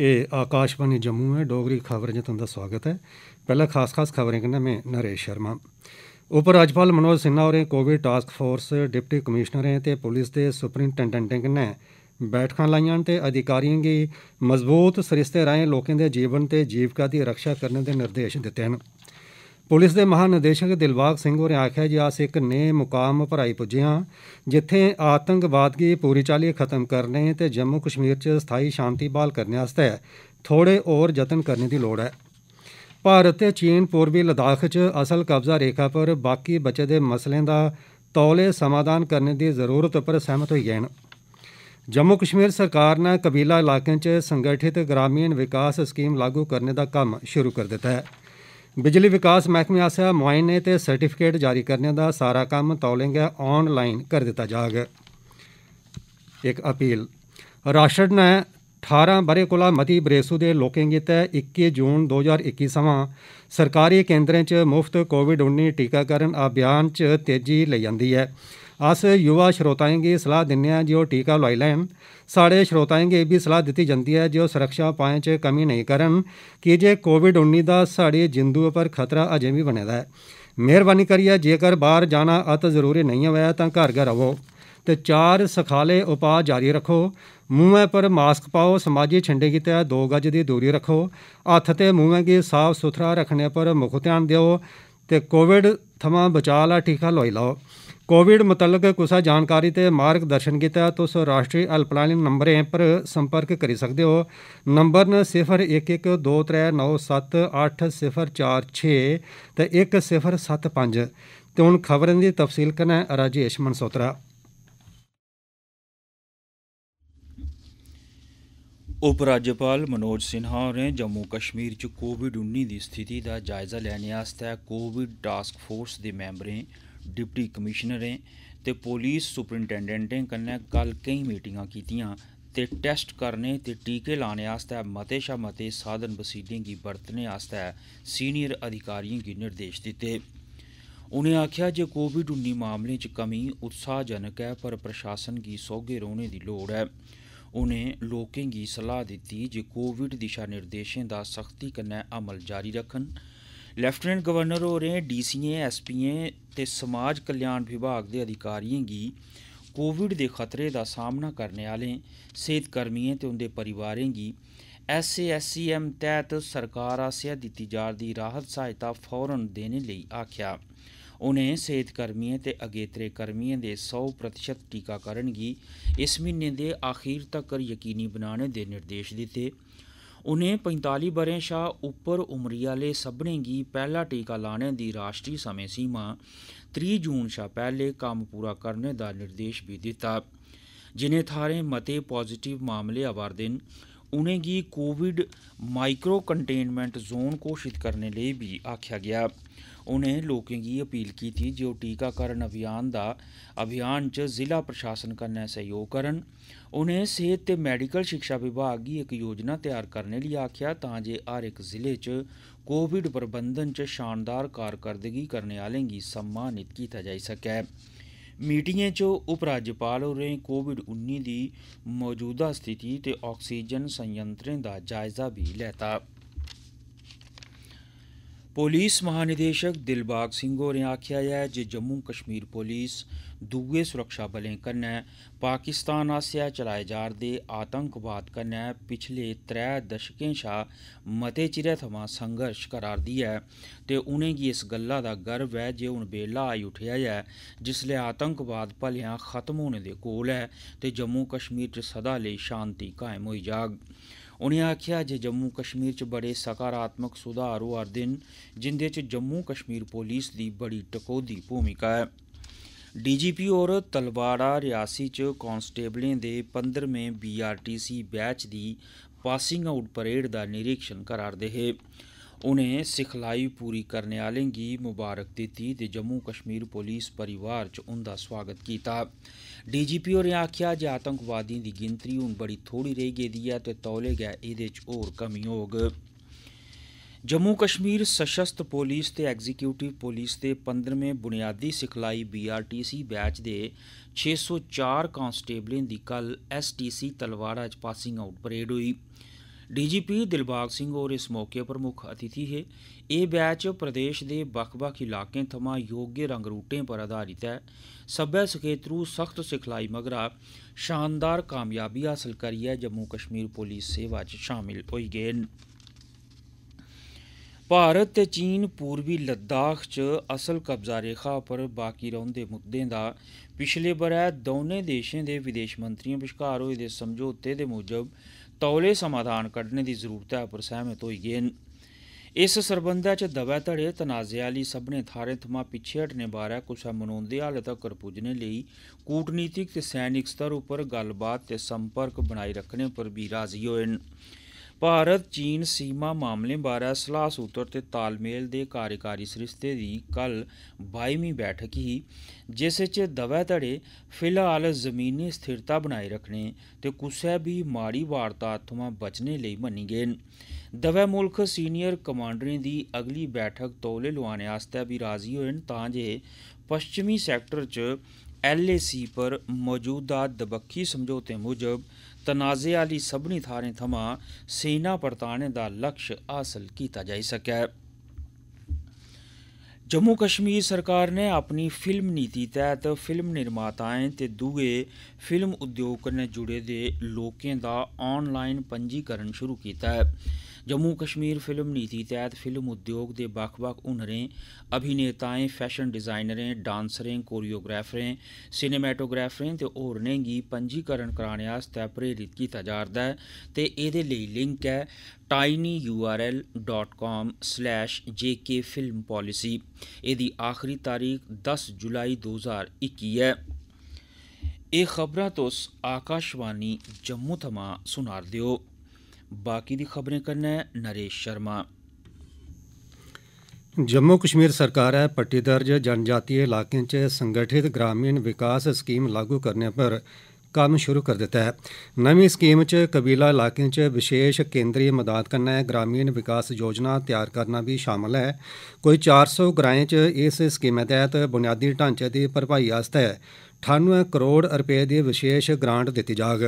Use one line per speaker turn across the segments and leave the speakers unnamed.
ਇਹ ਆਕਾਸ਼ਵਾਣੀ ਜੰਮੂ ਹੈ ਡੋਗਰੀ ਖਬਰ ਜਤਨ ਦਾ ਸਵਾਗਤ ਹੈ ਪਹਿਲਾ ਖਾਸ ਖਾਸ ਖਬਰਾਂ ਕਿੰਨਾ ਮੈਂ ਨਰੇਸ਼ ਸ਼ਰਮਾ ਉਪ ਰਾਜਪਾਲ ਮਨੋਜ ਸਿੰਘਾ ਹੋਰੇ Covid task force deputy commissioner ਹੈ ਤੇ ਪੁਲਿਸ ਦੇ ਸੁਪਰਿੰਟੈਂਡੈਂਟ ਨੇ ਬੈਠਕਾਂ ਲਾਈਆਂ ਤੇ ਅਧਿਕਾਰੀਆਂ ਦੀ ਮਜ਼ਬੂਤ ਸਰਿਸ਼ਤੇ ਰਾਹੀਂ ਲੋਕਾਂ ਦੇ ਜੀਵਨ ਤੇ ਜੀਵਕਾ ਦੀ ਰੱਖਿਆ ਕਰਨ ਦੇ ਨਿਰਦੇਸ਼ ਦਿੱਤੇ ਹਨ ਪੁਲਿਸ ਦੇ ਮਹਾਨਿਦੇਸ਼ਕ ਦਿਲਬਾਗ ਸਿੰਘ ਹੋਰੇ ਆਖਿਆ ਜੀ ਆਸ ਇੱਕ ਨੇ ਮੁਕਾਮ ਭਰਾਈ ਪੁੱਜੇ ਹਾਂ ਜਿੱਥੇ ਆਤੰਕਵਾਦ ਕੀ ਪੂਰੀ ਚਾਲੀ ਖਤਮ ਕਰਨੇ ਤੇ ਜੰਮੂ ਕਸ਼ਮੀਰ 'ਚ ਸਥਾਈ ਸ਼ਾਂਤੀ ਬਹਾਲ ਕਰਨ ਵਾਸਤੇ ਥੋੜੇ ਹੋਰ ਯਤਨ ਕਰਨ ਦੀ ਲੋੜ ਹੈ ਭਾਰਤ ਤੇ ਚੀਨ ਪੂਰਬੀ ਲਦਾਖ 'ਚ ਅਸਲ ਕਬਜ਼ਾ ਰੇਖਾ ਪਰ ਬਾਕੀ ਬਚੇ ਦੇ ਮਸਲਿਆਂ ਦਾ ਤੌਲੇ ਸਮਾਧਾਨ ਕਰਨ ਦੀ ਜ਼ਰੂਰਤ ਉੱਪਰ ਸਹਿਮਤ ਹੋਈ ਗਏ ਹਨ ਜੰਮੂ ਕਸ਼ਮੀਰ ਸਰਕਾਰ ਨੇ ਕਬੀਲਾ ਇਲਾਕਿਆਂ 'ਚ ਸੰਗਠਿਤ ਗ੍ਰਾਮੀਣ ਵਿਕਾਸ ਸਕੀਮ ਲਾਗੂ ਕਰਨ ਦਾ ਕੰਮ ਸ਼ੁਰੂ ਕਰ ਦਿੱਤਾ ਹੈ ਬਿਜਲੀ ਵਿਕਾਸ ਮਹਿਕਮੇ ਆਸਿਆ ਮੁਆਇਨੇ ਤੇ ਸਰਟੀਫਿਕੇਟ ਜਾਰੀ ਕਰਨ ਦਾ ਸਾਰਾ ਕੰਮ ਤੌਲਿੰਗ ਆਨਲਾਈਨ ਕਰ ਦਿੱਤਾ ਜਾਗ ਇੱਕ ਅਪੀਲ ਰਾਸ਼ਟਰ ਨੇ 18 ਬਰੇ ਕੋਲਾ ਮਤੀ ਬਰੇਸੂ ਦੇ ਲੋਕਾਂ ਗਿਤੇ 21 ਜੂਨ 2021 ਸਮਾਂ ਸਰਕਾਰੀ ਕੇਂਦਰਾਂ 'ਚ ਮੁਫਤ ਕੋਵਿਡ-19 ਟੀਕਾਕਰਨ ਅਭਿਆਨ 'ਚ ਤੇਜ਼ੀ ਲਈ ਜਾਂਦੀ ਹੈ ਅਸ ਯੁਵਾ ਸ਼ਰੋਤਾਇਆਂ ਨੂੰ ਸਲਾਹ ਦਿੰਨੇ ਆ ਜੋ ਟੀਕਾ ਲਵਾਈ ਲੈਣ ਸਾਡੇ ਸ਼ਰੋਤਾਇਆਂ ਨੂੰ ਇਹ ਵੀ ਸਲਾਹ ਦਿੱਤੀ ਜਾਂਦੀ ਹੈ ਜੋ ਸੁਰੱਖਿਆ ਪਾਇਆਂ 'ਚ ਕਮੀ ਨਹੀਂ ਕਰਨ ਕਿ ਜੇ ਕੋਵਿਡ-19 ਦਾ ਸਾਡੇ ਜਿੰਦੂ ਉੱਪਰ ਖਤਰਾ ਅਜੇ ਵੀ ਬਣਿਆਦਾ ਹੈ ਮਿਹਰਬਾਨੀ ਕਰੀਏ ਜੇਕਰ ਬਾਹਰ ਜਾਣਾ ਅਤ ਜ਼ਰੂਰੀ ਨਹੀਂ ਹੋਇਆ ਤਾਂ ਘਰ ਘਰ ਰਹੋ ਤੇ ਚਾਰ ਸਖਾਲੇ ਉਪਾਅ ਜਾਰੀ ਰੱਖੋ ਮੂੰਹ 'ਪਰ ਮਾਸਕ ਪਾਓ ਸਮਾਜੀ ਛੰਡੇ ਕੀਤੇ ਦੋ ਗਜ ਦੀ ਦੂਰੀ ਰੱਖੋ ਹੱਥ ਤੇ ਮੂੰਹਾਂ 'ਕੇ ਸਾਫ਼ ਸੁਥਰਾ ਰੱਖਣੇ 'ਪਰ ਮੁੱਖ ਧਿਆਨ ਦਿਓ ਤੇ ਕੋਵਿਡ ਥਮਾਂ ਬਚਾਅ ਲਈ ਟੀਕਾ ਲਵਾਈ ਲਓ कोविड मुतलक कुसै जानकारी ते मार्गदर्शन गितै तुस राष्ट्रीय हैल्पलाइन नम्बरें पर संपर्क करी सकदे ओ नम्बर न सिफर इक इक दो त्रै नौ सत्त अट्ठ सिफर चार छे ते इक सिफर सत्त पंज ते हून खबरें दी तफसील कन्नै राजेश मनसोत्रा
उपराज्यपाल मनोज सिन्हा होरें जम्मू कश्मीर च कोविड उन्नी दी स्थिति दा जायजा लैने आस्तै कोविड टास्क फोर्स दे मैम्बरें ਡਿਪਟੀ ਕਮਿਸ਼ਨਰ ਕਮਿਸ਼ਨਰਾਂ ਤੇ ਪੁਲਿਸ ਸੁਪਰਿੰਟੈਂਡੈਂਟਾਂ ਕੰਨੇ ਕੱਲ ਕਈ ਮੀਟਿੰਗਾਂ ਕੀਤੀਆਂ ਤੇ ਟੈਸਟ ਕਰਨੇ ਤੇ ਟੀਕੇ ਲਾਣੇ ਆਸਤੇ ਮਤੇ ਸ਼ਾ ਮਤੇ ਸਾਧਨ ਬਸੀਡੀਆਂ ਦੀ ਵਰਤਨੇ ਆਸਤੇ ਸੀਨੀਅਰ ਅਧਿਕਾਰੀਆਂ ਨੂੰ ਨਿਰਦੇਸ਼ ਦਿੱਤੇ ਉਨੇ ਆਖਿਆ ਜੇ ਕੋਵਿਡ-19 ਮਾਮਲੇ ਚ ਕਮੀ ਉਤਸ਼ਾਹਜਨਕ ਹੈ ਪਰ ਪ੍ਰਸ਼ਾਸਨ ਦੀ ਸੋਗੇ ਰੋਣੇ ਦੀ ਲੋੜ ਹੈ ਉਨੇ ਲੋਕਾਂ ਦੀ ਸਲਾਹ ਦਿੱਤੀ ਜੇ ਕੋਵਿਡ ਦਿਸ਼ਾ ਨਿਰਦੇਸ਼ਾਂ ਦਾ ਸਖਤੀ ਕੰਨੇ ਅਮਲ ਜਾਰੀ ਰੱਖਣ लेफ्टिनेंट गवर्नर होरें डीसीएं एसपीएं ते समाज कल्याण विभाग दे अधिकारियें गी कोविड दे खतरे दा सामना करने आह्लें सेहत कर्मियें ते उंदे परिवारें गी एसएएससीएम तैह्त सरकार आसेआ दित्ती जा'रदी राहत सहायता फौरन देने लेई आखेआ उनें सेहत कर्मियें ते अगेत्रे कर्मियें दे सौ प्रतिशत टीकाकरण गी इस म्हीने दे अखीर तक्कर यकीनी बनाने दे निर्देश दित्ते ਉਨੇ 45 ਬਰੇ ਸ਼ਾ ਉੱਪਰ ਉਮਰੀ ਵਾਲੇ ਸਭਨੇ ਗੀ ਪਹਿਲਾ ਟੀਕਾ ਲਾਣੇ ਦੀ ਰਾਸ਼ਟਰੀ ਸਮੇਂ ਸੀਮਾ 3 ਜੂਨ ਸ਼ਾ ਪਹਿਲੇ ਕੰਮ ਪੂਰਾ ਕਰਨੇ ਦਾ ਨਿਰਦੇਸ਼ ਵੀ ਦਿੱਤਾ ਜਿਨੇ ਥਾਰੇ ਮਤੇ ਪੋਜ਼ਿਟਿਵ ਮਾਮਲੇ ਆਵਰਦਨ ਕੀ ਕੋਵਿਡ ਮਾਈਕਰੋ ਕੰਟੇਨਮੈਂਟ ਜ਼ੋਨ ਕੋਸ਼ਿਤ ਕਰਨ ਲਈ ਵੀ ਆਖਿਆ ਗਿਆ ਉਹਨੇ ਲੋਕਾਂ ਕੀ ਅਪੀਲ ਕੀਤੀ ਜੋ ਟੀਕਾਕਰਨ ਅਭਿਆਨ ਦਾ ਅਭਿਆਨ ਚ ਜ਼ਿਲ੍ਹਾ ਪ੍ਰਸ਼ਾਸਨ ਕਰਨਾ ਸਹਿਯੋਗ ਕਰਨ ਉਹਨੇ ਸਿਹਤ ਤੇ ਮੈਡੀਕਲ ਸਿੱਖਿਆ ਵਿਭਾਗ ਦੀ ਇੱਕ ਯੋਜਨਾ ਤਿਆਰ ਕਰਨ ਲਈ ਆਖਿਆ ਤਾਂ ਜੇ ਹਰ ਇੱਕ ਜ਼ਿਲ੍ਹੇ ਚ ਕੋਵਿਡ ਪ੍ਰਬੰਧਨ ਚ ਸ਼ਾਨਦਾਰ ਕਾਰਗਰਦਗੀ ਕਰਨ ਵਾਲਿਆਂ ਦੀ ਸਨਮਾਨਿਤ ਕੀਤਾ ਜਾ ਸਕੇ ਮੀਟਿੰਗਾਂ 'ਚ ਉਪ ਰਾਜਪਾਲ ਹੋਰੇ ਕੋਵਿਡ-19 ਦੀ ਮੌਜੂਦਾ ਸਥਿਤੀ ਤੇ ਆਕਸੀਜਨ ਸੰਯੰਤਰਾਂ ਦਾ ਜਾਇਜ਼ਾ ਵੀ ਲੈਤਾ। ਪੁਲਿਸ ਮਹਾਨਿਦੇਸ਼ਕ ਦਿਲਬਾਗ ਸਿੰਘ ਹੋਰੇ ਆਖਿਆ ਹੈ ਜੇ ਜੰਮੂ ਕਸ਼ਮੀਰ ਪੁਲਿਸ ਦੂਗੇ ਸੁਰੱਖਿਆ ਬਲੇ ਕੰਨੈ ਪਾਕਿਸਤਾਨ ਆਸਿਆ ਚਲਾਏ ਜਾ ਰਹੇ ਆਤੰਕਵਾਦ ਕੰਨੈ ਪਿਛਲੇ 3 ਦਸ਼ਕਾਂ ਸ਼ਾ ਮਤੇ ਚਿਰੇ ਥਮਾ ਸੰਘਰਸ਼ ਕਰਾਰ ਦੀ ਹੈ ਤੇ ਉਹਨੇ ਕੀ ਇਸ ਗੱਲਾਂ ਦਾ ਗਰਵ ਹੈ ਜੇ ਹੁਣ ਬੇਲਾ ਆਈ ਉਠਿਆ ਹੈ ਜਿਸ ਲਈ ਆਤੰਕਵਾਦ ਭਲਿਆਂ ਖਤਮ ਹੋਣ ਦੇ ਕੋਲ ਹੈ ਤੇ ਜੰਮੂ ਕਸ਼ਮੀਰ ਚ ਸਦਾ ਲਈ ਸ਼ਾਂਤੀ ਕਾਇਮ ਹੋਈ ਜਾਗ ਉਨੇ ਆਖਿਆ ਜੇ ਜੰਮੂ ਕਸ਼ਮੀਰ ਚ ਬੜੇ ਸਕਾਰਾਤਮਕ ਸੁਧਾਰ ਹੋ ਰਹੇ ਦਿਨ ਜਿੰਦੇ ਚ ਜੰਮੂ ਕਸ਼ਮੀਰ ਪੁਲਿਸ ਦੀ ਬੜੀ ਟਕੋਦੀ ਭੂਮਿਕਾ ਹੈ ਡੀਜੀਪੀ ਔਰ ਤਲਵਾੜਾ ਰਿਆਸੀ ਚ ਕਾਂਸਟੇਬਲਾਂ ਦੇ 15ਵੇਂ ਬੀਆਰਟੀਸੀ ਬੈਚ ਦੀ ਪਾਸਿੰਗ ਆਊਟ ਪਰੇਡ ਦਾ ਨਿਰੀਖਣ ਕਰਾਰਦੇ ਹੈ ਉਨੇ ਸਿਖਲਾਈ ਪੂਰੀ ਕਰਨ ਵਾਲਿਆਂ ਦੀ ਮੁਬਾਰਕ ਦਿੱਤੀ ਤੇ ਜੰਮੂ ਕਸ਼ਮੀਰ ਪੁਲਿਸ ਪਰਿਵਾਰ ਚ ਉਹਦਾ ਸਵਾਗਤ ਕੀਤਾ ਡੀਜੀਪੀ ਹੋਰ ਨੇ ਆਖਿਆ ਜੇ ਆਤੰਕਵਾਦੀ ਦੀ ਗਿਣਤੀ ਹੁਣ ਬੜੀ ਥੋੜੀ ਰਹਿ ਗਈ ਦੀ ਆ ਤੇ ਤੌਲੇ ਗਿਆ ਇਹਦੇ ਚ ਹੋਰ ਕਮੀ ਹੋਗ ਜੰਮੂ ਕਸ਼ਮੀਰ ਸਸ਼ਸਤ ਪੁਲਿਸ ਤੇ ਐਗਜ਼ੀਕਿਊਟਿਵ ਪੁਲਿਸ ਦੇ 15ਵੇਂ ਬੁਨਿਆਦੀ ਸਿਖਲਾਈ ਬੀਆਰਟੀਸੀ ਬੈਚ ਦੇ 604 ਕਨਸਟੇਬਲਾਂ ਦੀ ਕੱਲ ਐਸਟੀਸੀ ਤਲਵਾੜਾ ਚ ਪਾਸਿੰਗ ਆਊਟ ਪਰੇਡ ਹੋਈ ਡੀਜੀਪੀ ਦਿਲਬਾਗ ਸਿੰਘ ਹੋਰ ਇਸ ਮੌਕੇ पर मुख्य अतिथि है ਇਹ ਬੈਚ ਪ੍ਰਦੇਸ਼ ਦੇ ਵੱਖ-ਵੱਖ ਇਲਾਕੇ ਥਮਾ ਰੰਗ ਰੂਟੇ ਪਰ ਆਧਾਰਿਤ ਹੈ ਸੱਭਿਆ ਸਖੇਤਰੂ ਸਖਤ ਸਿਖਲਾਈ ਮਗਰਾ ਸ਼ਾਨਦਾਰ ਕਾਮਯਾਬੀ ਹਾਸਲ ਕਰੀ ਹੈ ਜੰਮੂ ਕਸ਼ਮੀਰ ਪੁਲਿਸ ਸੇਵਾ 'ਚ ਸ਼ਾਮਿਲ ਹੋਈ ਗਏ ਭਾਰਤ ਤੇ ਚੀਨ ਪੂਰਬੀ ਲੱਦਾਖ 'ਚ ਅਸਲ ਕਬਜ਼ਾ ਰੇਖਾ ਪਰ ਬਾਕੀ ਰਹਿੰਦੇ ਮੁੱਦੇ ਦਾ ਪਿਛਲੇ ਬਰੇ ਦੋਨੇ ਦੇਸ਼ਾਂ ਦੇ ਵਿਦੇਸ਼ ਮੰਤਰੀਆਂ ਵਿਚਕਾਰ ਹੋਏ ਦੇ ਸਮਝੌਤੇ ਦੇ ਮੁਜਬ ਤੌਲੇ ਸਮਾਧਾਨ ਕੱਢਣ ਦੀ ਜ਼ਰੂਰਤ ਹੈ ਪਰ ਸਹਿਮਤ ਹੋਈ ਗਏ ਇਸ ਸਰਬੰਧਾ ਚ ਦਵੈ ਧੜੇ ਤਨਾਜ਼ੇ ਵਾਲੀ ਸਭਨੇ ਥਾਰੇ ਥਮਾ ਪਿੱਛੇ ਹਟਨੇ ਬਾਰੇ ਕੁਛ ਮਨੋਂ ਦੇ ਹਾਲੇ ਤੱਕ ਪੁੱਜਨੇ ਲਈ ਕੂਟਨੀਤਿਕ ਤੇ ਸੈਨਿਕ ਸਤਰ ਉੱਪਰ ਗੱਲਬਾਤ ਤੇ ਸੰਪਰਕ ਬਣਾਈ ਰੱਖਣੇ ਉੱਪਰ ਵੀ ਰਾਜ਼ੀ ਹੋਏ ਭਾਰਤ ਚੀਨ ਸੀਮਾ ਮਾਮਲੇ ਬਾਰੇ ਸਲਾਹ ਸੂਤਰ ਤੇ ਤਾਲਮੇਲ ਦੇ ਕਾਰਜਕਾਰੀ ਸ੍ਰਿਸ਼ਤੇ ਦੀ ਕੱਲ 22ਵੀਂ ਬੈਠਕ ਹੀ ਜਿਸ ਵਿੱਚ ਦਵੈ ਧੜੇ ਫਿਲਹਾਲ ਜ਼ਮੀਨੀ ਸਥਿਰਤਾ ਬਣਾਈ ਰੱਖਣੇ ਤੇ ਕੁਸੇ ਵੀ ਮਾੜੀ ਵਾਰਤਾ ਤੋਂ ਬਚਣੇ ਲਈ ਮੰਨੀ ਗਏ ਦਵੈ ਮੁਲਕ ਸੀਨੀਅਰ ਕਮਾਂਡਰਾਂ ਦੀ ਅਗਲੀ ਬੈਠਕ ਤੋਲੇ ਲਵਾਣੇ ਆਸਤੇ ਵੀ ਰਾਜ਼ੀ ਹੋਣ ਤਾਂ ਜੇ ਪੱਛਮੀ ਸੈਕਟਰ 'ਚ ਐਲਏਸੀ ਪਰ ਮੌਜੂਦਾ ਦਬਕੀ ਸਮਝੌਤੇ ਮੁਜਬ ਤਨਾਜ਼ੇ ਵਾਲੀ ਸਭਨੀ ਥਾਰੇ ਥਮਾ ਸੀਨਾ ਪਰਤਾਣੇ ਦਾ ਲਕਸ਼ ਹਾਸਲ ਕੀਤਾ ਜਾ ਸਕਿਆ ਜੰਮੂ ਕਸ਼ਮੀਰ ਸਰਕਾਰ ਨੇ ਆਪਣੀ ਫਿਲਮ ਨੀਤੀ ਤਹਿਤ ਫਿਲਮ ਨਿਰਮਾਤਾਵਾਂ ਤੇ ਦੂਏ ਫਿਲਮ ਉਦਯੋਗ ਨਾਲ ਜੁੜੇ ਦੇ ਲੋਕਾਂ ਦਾ ਆਨਲਾਈਨ ਪੰਜੀਕਰਨ ਸ਼ੁਰੂ ਕੀਤਾ ਹੈ ਜੰਮੂ ਕਸ਼ਮੀਰ ਫਿਲਮ ਨੀਤੀ ਤਹਿਤ ਫਿਲਮ ਉਦਯੋਗ ਦੇ ਵੱਖ-ਵੱਖ ਹੁਨਰਾਂ ਅਭਿਨੇਤਾਵਾਂ ਫੈਸ਼ਨ ਡਿਜ਼ਾਈਨਰਾਂ ਡਾਂਸਰਾਂ ਕੋਰੀਓਗ੍ਰਾਫਰਾਂ ਸਿਨੇਮੈਟੋਗ੍ਰਾਫਰਾਂ ਤੇ ਹੋਰਨੇ ਗੀ ਪੰਜੀਕਰਨ ਕਰਾਉਣੇ ਵਾਸਤੇ ਪ੍ਰੇਰਿਤ ਕੀਤਾ ਜਾਂਦਾ ਹੈ ਤੇ ਇਹਦੇ ਲਈ ਲਿੰਕ ਹੈ tinyurl.com/jkfilmpolicy ਇਹਦੀ ਆਖਰੀ ਤਾਰੀਖ 10 ਜੁਲਾਈ 2021 ਹੈ ਇਹ ਖਬਰਾਂ ਤੋਂ ਆਕਾਸ਼ਵਾਣੀ ਜੰਮੂ ਥਮਾ ਸੁਣਾਰ ਦਿਓ ਬਾਕੀ ਦੀ ਖਬਰਾਂ ਕਰਨਾ ਹੈ ਨਰੇਸ਼ ਸ਼ਰਮਾ
ਜੰਮੂ ਕਸ਼ਮੀਰ ਸਰਕਾਰ ਹੈ ਪੱਟੀਦਾਰ ਜ ਜਨਜਾਤੀ ਇਲਾਕਿਆਂ 'ਚ ਸੰਗਠਿਤ ਗ੍ਰਾਮੀਣ ਵਿਕਾਸ ਸਕੀਮ ਲਾਗੂ ਕਰਨੇ ਪਰ ਕੰਮ ਸ਼ੁਰੂ ਕਰ ਦਿੱਤਾ ਹੈ ਨਵੀਂ ਸਕੀਮ 'ਚ ਕਬੀਲਾ ਇਲਾਕਿਆਂ 'ਚ ਵਿਸ਼ੇਸ਼ ਕੇਂਦਰੀ ਮਦਦ ਕਰਨਾ ਹੈ ਗ੍ਰਾਮੀਣ ਵਿਕਾਸ ਯੋਜਨਾ ਤਿਆਰ ਕਰਨਾ ਵੀ ਸ਼ਾਮਲ ਹੈ ਕੋਈ 400 ਗ੍ਰਾਮਾਂ 'ਚ ਇਸ ਸਕੀਮ ਤਹਿਤ ਬੁਨਿਆਦੀ ਢਾਂਚੇ ਦੀ ਭਰਪਾਈ ਆਸਤ ਹੈ 98 ਕਰੋੜ ਰੁਪਏ ਦੀ ਵਿਸ਼ੇਸ਼ ਗ੍ਰਾਂਟ ਦਿੱਤੀ ਜਾਗ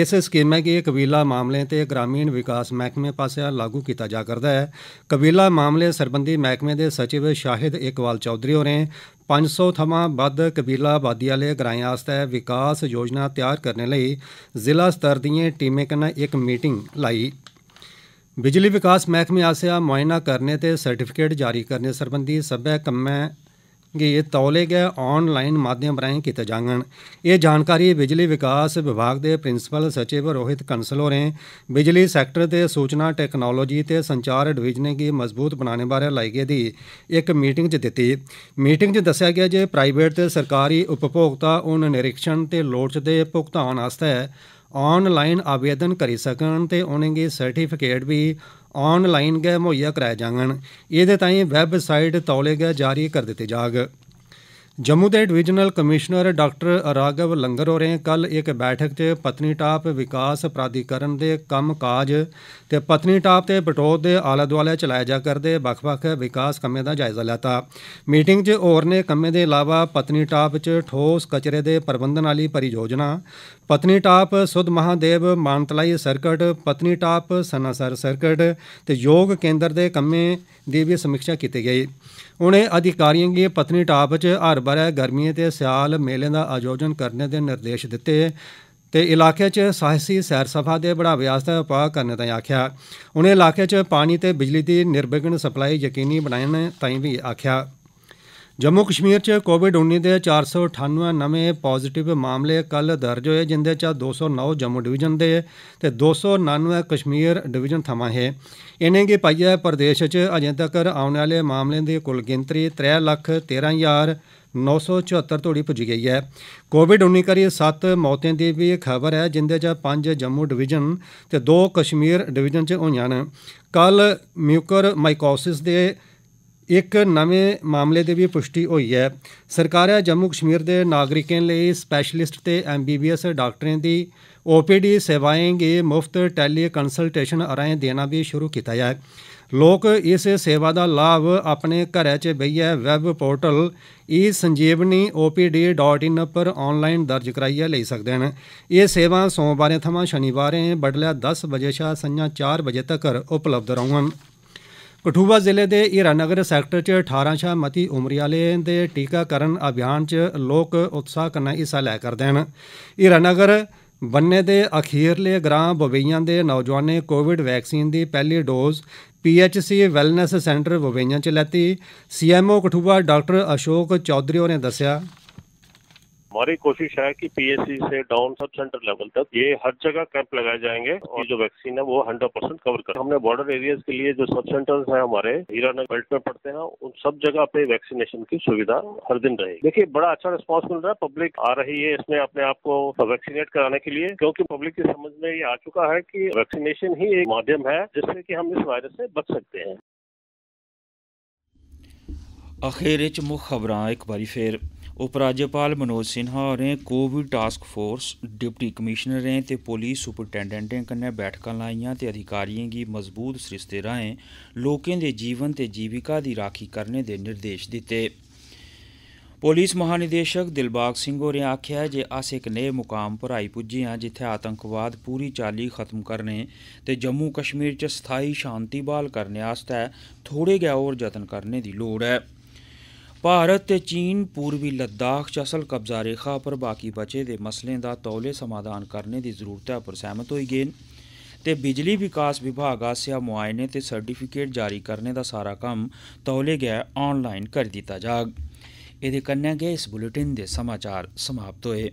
ਇਸ ਸਕੀਮ ਹੈ ਕਿ ਇਹ ਕਬੀਲਾ ਮਾਮਲੇ ਤੇ ਗ੍ਰਾਮੀਣ ਵਿਕਾਸ ਮਹਿਕਮੇ ਪਾਸਿਆਂ ਲਾਗੂ ਕੀਤਾ ਜਾ ਕਰਦਾ ਹੈ ਕਬੀਲਾ ਮਾਮਲੇ ਸਰਬੰਧੀ ਮਹਿਕਮੇ ਦੇ ਸਚਿਵ ਸ਼ਾਹਿਦ ਇਕਵਾਲ ਚੌਧਰੀ ਹੋ ਰਹੇ ਹਨ 500 ਥਮਾ ਬਦ ਕਬੀਲਾ ਆਬਾਦੀ ਵਾਲੇ ਗ੍ਰਾਮਾਂ ਵਾਸਤੇ ਵਿਕਾਸ ਯੋਜਨਾ ਤਿਆਰ ਕਰਨ ਲਈ ਜ਼ਿਲ੍ਹਾ ਸਤਰ ਦੀਆਂ ਟੀਮਾਂ ਕਨਾ ਇੱਕ ਮੀਟਿੰਗ ਲਾਈ ਬਿਜਲੀ ਵਿਕਾਸ ਮਹਿਕਮੇ ਆਸਿਆ ਮੁਆਇਨਾ ਕਰਨੇ ਤੇ ਸਰਟੀਫਿਕੇਟ ਜਾਰੀ ਕਰਨੇ ਸਰਬੰਧੀ ਸਭੇ ਕੰਮਾਂ ਕਿ ਤੌਲੇ ਗਏ ਆਨਲਾਈਨ ਮਾਧਿਅਮ ਰਾਹੀਂ ਕੀਤੇ ਜਾਣਗਣ ਇਹ ਜਾਣਕਾਰੀ ਬਿਜਲੀ ਵਿਕਾਸ ਵਿਭਾਗ ਦੇ ਪ੍ਰਿੰਸੀਪਲ ਸਚਿਵ ਰੋਹਿਤ ਕੰਸਲ ਹੋਰੇ ਬਿਜਲੀ ਸੈਕਟਰ ਤੇ ਸੂਚਨਾ ਟੈਕਨੋਲੋਜੀ ਤੇ ਸੰਚਾਰ ਡਿਵੀਜ਼ਨ ਦੀ ਮਜ਼ਬੂਤ ਬਣਾਉਣ ਬਾਰੇ ਲਾਈ ਗਈ ਦੀ ਇੱਕ ਮੀਟਿੰਗ 'ਚ ਦਿੱਤੀ ਮੀਟਿੰਗ 'ਚ ਦੱਸਿਆ ਗਿਆ ਜੇ ਪ੍ਰਾਈਵੇਟ ਤੇ ਸਰਕਾਰੀ ਉਪਭੋਗਤਾ ਉਹਨਾਂ ਨਿਰੀਖਣ ਤੇ ਦੇ ਭੁਗਤਾਨ ਆਸਤੇ ਆਨਲਾਈਨ ਆਵੇਦਨ ਕਰੀ ਸਕਣ ਤੇ ਉਹਨਾਂਗੇ ਸਰਟੀਫਿਕੇਟ ਵੀ ਆਨਲਾਈਨ ਗੈਮ ਮੁਹੱਈਆ ਕਰਾਏ ਜਾਣਗੇ ਇਹਦੇ ਤਾਈਂ ਵੈਬਸਾਈਟ ਤੌਲੇ ਗੇ ਜਾਰੀ ਕਰ ਦਿੱਤੇ ਜਾਗ ਜੰਮੂ ਦੇ divisional commissioner doctor Raghav Langer ਹੋਰੇ ਕੱਲ ਇੱਕ ਬੈਠਕ 'ਚ ਟਾਪ ਵਿਕਾਸ ਪ੍ਰਾਧੀਕਰਨ ਦੇ ਕੰਮ ਕਾਜ ਤੇ ਪਤਨੀ ਟਾਪ ਤੇ ਪਟੋਦ ਦੇ ਆਲਾ ਦੁਆਲੇ ਚਲਾਇਆ ਜਾ ਕਰਦੇ ਵੱਖ-ਵੱਖ ਵਿਕਾਸ ਕੰਮਾਂ ਦਾ ਜਾਇਜ਼ਾ ਲਿਆਤਾ ਮੀਟਿੰਗ 'ਚ ਹੋਰ ਨੇ ਕੰਮਾਂ ਦੇ ਇਲਾਵਾ ਪਤਨੀ ਟਾਪ 'ਚ ਠੋਸ ਕਚਰੇ ਦੇ ਪ੍ਰਬੰਧਨ ਵਾਲੀ ਪਰਿਯੋਜਨਾ ਪਤਨੀ ਟਾਪ ਸੁਧ ਮਹਾਦੇਵ ਮਾਨਤਲਾਈ ਸਰਕਟ ਪਤਨੀ ਟਾਪ ਸਨਾਸਰ ਸਰਕਟ ਤੇ ਯੋਗ ਕੇਂਦਰ ਦੇ ਕੰਮਾਂ ਦੀ ਵੀ ਸਮੀਖਿਆ ਕੀਤੀ ਗਈ ਉਹਨੇ ਅਧਿਕਾਰੀਆਂ ਪਤਨੀ ਟਾਪ 'ਚ ਹਰ ਬਾਰੇ ਗਰਮੀਆਂ ਤੇ ਸਿਆਲ ਮੇਲੇ ਦਾ ਆਯੋਜਨ ਕਰਨ ਦੇ ਨਿਰਦੇਸ਼ ਦਿੱਤੇ ਤੇ ਇਲਾਕੇ 'ਚ ਸਾਹਸੀ ਸੈਰ ਸਫਾ ਦੇ ਬੜਾਵੇ ਆਸਤੇ ਉਪਾਅ ਕਰਨ ਦਾ ਆਖਿਆ ਉਹਨੇ ਇਲਾਕੇ 'ਚ ਪਾਣੀ ਤੇ ਬਿਜਲੀ ਦੀ ਨਿਰਵਿਘਨ ਸਪਲਾਈ ਯਕੀਨੀ ਬਣਾਉਣ ਤਾਈਂ ਵੀ ਆਖਿਆ ਜੰਮੂ ਕਸ਼ਮੀਰ 'ਚ ਕੋਵਿਡ-19 ਦੇ 498 ਨਵੇਂ ਪੋਜ਼ਿਟਿਵ ਮਾਮਲੇ ਕੱਲ ਦਰਜ ਹੋਏ ਜਿੰਦੇ 'ਚ 209 ਜੰਮੂ ਡਿਵੀਜ਼ਨ ਦੇ ਤੇ 299 ਕਸ਼ਮੀਰ ਡਿਵੀਜ਼ਨ ਥਮਾ ਹੈ ਇਹਨਾਂ ਦੇ ਪਾਈਆ ਪ੍ਰਦੇਸ਼ 'ਚ ਅਜੇ ਤੱਕ ਆਉਣ ਵਾਲੇ ਮਾਮਲਿਆਂ ਦੀ ਕੁੱਲ ਗਿਣਤਰੀ 3 974 ਤੋੜੀ ਪੁੱਜ ਗਈ ਹੈ ਕੋਵਿਡ-19 ਕਰੀ 7 ਮੌਤਾਂ ਦੀ ਵੀ ਖਬਰ ਹੈ ਜਿੰਦੇ ਚ 5 ਜੰਮੂ ਡਿਵੀਜ਼ਨ ਤੇ 2 ਕਸ਼ਮੀਰ ਡਿਵੀਜ਼ਨ ਚ ਹੋਈਆਂ ਨੇ ਕੱਲ ਮਿਊਕਰ ਮਾਈਕੋਸਿਸ ਦੇ ਇੱਕ ਨਵੇਂ ਮਾਮਲੇ ਦੀ ਵੀ ਪੁਸ਼ਟੀ ਹੋਈ ਹੈ ਸਰਕਾਰਾਂ ਜੰਮੂ ਕਸ਼ਮੀਰ ਦੇ ਨਾਗਰਿਕਾਂ ਲਈ ਸਪੈਸ਼ਲਿਸਟ ਤੇ ਐਮਬੀਬੀਐਸ ਡਾਕਟਰਾਂ ਦੀ ਓਪੀਡੀ ਸੇਵਾਵਾਂ ਦੇ ਮੁਫਤ ਟੈਲੀ ਕੰਸਲਟੇਸ਼ਨ ਅਰਾਏ ਦੇਣਾ ਵੀ ਸ਼ੁਰੂ ਕੀਤਾ ਹੈ ਲੋਕ ਇਸ ਸੇਵਾ ਦਾ ਲਾਭ ਆਪਣੇ ਘਰੇ ਚ ਬਈਏ web portal e sanjeevaniopdin opdin online ਦਰਜ ਕਰਾਈਏ ਲਈ ਸਕਦੇ ਹਨ ਇਹ ਸੇਵਾ ਸੋਮਵਾਰੇ ਥਮਾਂ ਸ਼ਨੀਵਾਰੇ ਬਡਲੇ 10 ਵਜੇ ਸ਼ਾ ਸੰਜਾ 4 ਵਜੇ ਤੱਕ ਉਪਲਬਧ ਰਹੂਗਾ ਕਠੂਆ ਜ਼ਿਲ੍ਹੇ ਦੇ ਇਰਾਨਗਰ ਸੈਕਟਰ 'ਚ 18 ਸ਼ਾ ਮਤੀ ਉਮਰੀ ਵਾਲੇ ਦੇ ਟੀਕਾਕਰਨ ਅਭਿਆਨ 'ਚ ਲੋਕ ਉਤਸ਼ਾਹ ਕਨਾ ਇਸਾ ਲੈ ਕਰਦੇ ਨੇ ਇਰਾਨਗਰ ਬੰਨੇ ਦੇ ਅਖੀਰਲੇ ਗ੍ਰਾਮ ਬਵਈਆਂ ਦੇ ਨੌਜਵਾਨੇ ਕੋਵਿਡ ਵੈਕਸੀਨ ਦੀ ਪਹਿਲੀ ਡੋਜ਼ ਪੀਐਚਸੀ ਵੈਲਨੈਸ ਸੈਂਟਰ ਵਵੇਈਆਂ ਚ ਲੈਤੀ ਸੀਐਮਓ ਕਠੂਆ ਡਾਕਟਰ ਅਸ਼ੋਕ ਚੌਧਰੀ ਨੇ ਦੱਸਿਆ हमारी कोशिश है कि पीएससी से डाउन सब सेंटर लेवल तक ये हर जगह कैंप लगाए जाएंगे और जो वैक्सीन है वो हंड्रेड परसेंट कवर कर हमने बॉर्डर एरियाज के लिए जो सब सेंटर्स हैं हमारे हीरानगर बेल्ट में पड़ते हैं उन सब जगह पे वैक्सीनेशन की सुविधा हर दिन रहेगी देखिए बड़ा अच्छा रिस्पॉन्स मिल रहा है पब्लिक आ रही है इसमें अपने आप को वैक्सीनेट कराने के लिए क्योंकि पब्लिक की समझ में ये आ चुका है की वैक्सीनेशन ही एक माध्यम है जिससे की हम इस वायरस से बच सकते हैं
अखेर च मुख खबर एक बारी फिर ਉਪ ਰਾਜਪਾਲ ਮਨੋਜ ਸਿਨਹਾ ਹੋਰੇ Covid task force deputy commissioner ਰਹੇ ਤੇ ਪੁਲਿਸ ਸੁਪਰਟੈਂਡੈਂਟ ਨੇ ਕੰਨੇ ਬੈਠਕਾਂ ਲਾਈਆਂ ਤੇ ਅਧਿਕਾਰੀਆਂ ਦੀ ਮਜ਼ਬੂਤ ਸ੍ਰਿਸ਼ਤੇ ਰਾਏ ਲੋਕਾਂ ਦੇ ਜੀਵਨ ਤੇ ਜੀਵਿਕਾ ਦੀ ਰਾਖੀ ਕਰਨ ਦੇ ਨਿਰਦੇਸ਼ ਦਿੱਤੇ ਪੁਲਿਸ ਮਹਾਨਿਦੇਸ਼ਕ ਦਿਲਬਾਗ ਸਿੰਘ ਹੋਰੇ ਆਖਿਆ ਜੇ ਅਸ ਇੱਕ ਨਵੇਂ ਮੁਕਾਮ ਪਰ ਆਈ ਪੁੱਜੇ ਹਾਂ ਜਿੱਥੇ ਆਤੰਕਵਾਦ ਪੂਰੀ ਚਾਲੀ ਖਤਮ ਕਰਨੇ ਤੇ ਜੰਮੂ ਕਸ਼ਮੀਰ 'ਚ ਸਥਾਈ ਸ਼ਾਂਤੀ ਬਹਾਲ ਕਰਨੇ ਆਸਤਾ ਥੋੜੇ ਗਿਆ ਹੋਰ ਯਤਨ ਕਰਨੇ ਦੀ ਲੋੜ ਹੈ ਭਾਰਤ ਤੇ ਚੀਨ ਪੂਰਬੀ ਲੱਦਾਖ 'ਚ ਅਸਲ ਕਬਜ਼ਾ ਰੇਖਾ ਪਰ ਬਾਕੀ ਬਚੇ ਦੇ ਮਸਲੇ ਦਾ ਤੌਲੇ ਸਮਾਧਾਨ ਕਰਨੇ ਦੀ ਜ਼ਰੂਰਤ ਹੈ ਪਰ ਸਹਿਮਤ ਹੋਈ ਗਏ ਤੇ ਬਿਜਲੀ ਵਿਕਾਸ ਵਿਭਾਗ ਆਸਿਆ ਮੁਆਇਨੇ ਤੇ ਸਰਟੀਫਿਕੇਟ ਜਾਰੀ ਕਰਨੇ ਦਾ ਸਾਰਾ ਕੰਮ ਤੌਲੇ ਗਿਆ ਆਨਲਾਈਨ ਕਰ ਦਿੱਤਾ ਜਾਗ ਇਹਦੇ ਕੰਨੇ ਗਏ ਇਸ ਬੁਲੇਟਿਨ ਦੇ ਸਮਾਚਾਰ ਸਮਾਪਤ ਹੋਏ